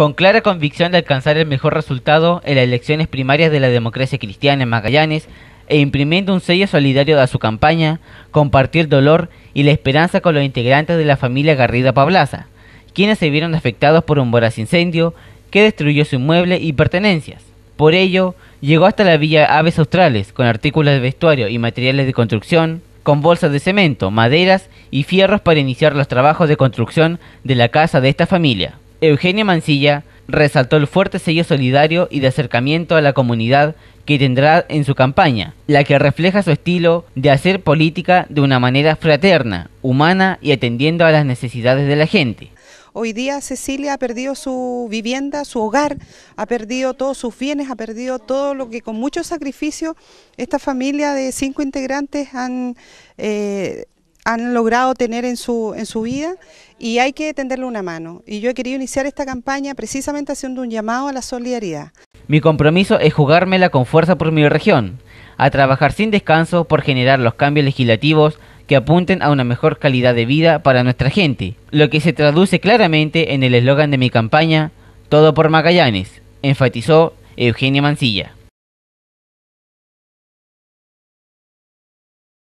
con clara convicción de alcanzar el mejor resultado en las elecciones primarias de la democracia cristiana en Magallanes e imprimiendo un sello solidario a su campaña, compartió el dolor y la esperanza con los integrantes de la familia Garrida Pablaza, quienes se vieron afectados por un voraz incendio que destruyó su inmueble y pertenencias. Por ello, llegó hasta la villa Aves Australes con artículos de vestuario y materiales de construcción, con bolsas de cemento, maderas y fierros para iniciar los trabajos de construcción de la casa de esta familia. Eugenia Mancilla resaltó el fuerte sello solidario y de acercamiento a la comunidad que tendrá en su campaña, la que refleja su estilo de hacer política de una manera fraterna, humana y atendiendo a las necesidades de la gente. Hoy día Cecilia ha perdido su vivienda, su hogar, ha perdido todos sus bienes, ha perdido todo lo que con mucho sacrificio esta familia de cinco integrantes han eh, han logrado tener en su, en su vida y hay que tenderle una mano. Y yo he querido iniciar esta campaña precisamente haciendo un llamado a la solidaridad. Mi compromiso es jugármela con fuerza por mi región, a trabajar sin descanso por generar los cambios legislativos que apunten a una mejor calidad de vida para nuestra gente, lo que se traduce claramente en el eslogan de mi campaña, Todo por Magallanes, enfatizó Eugenia Mancilla.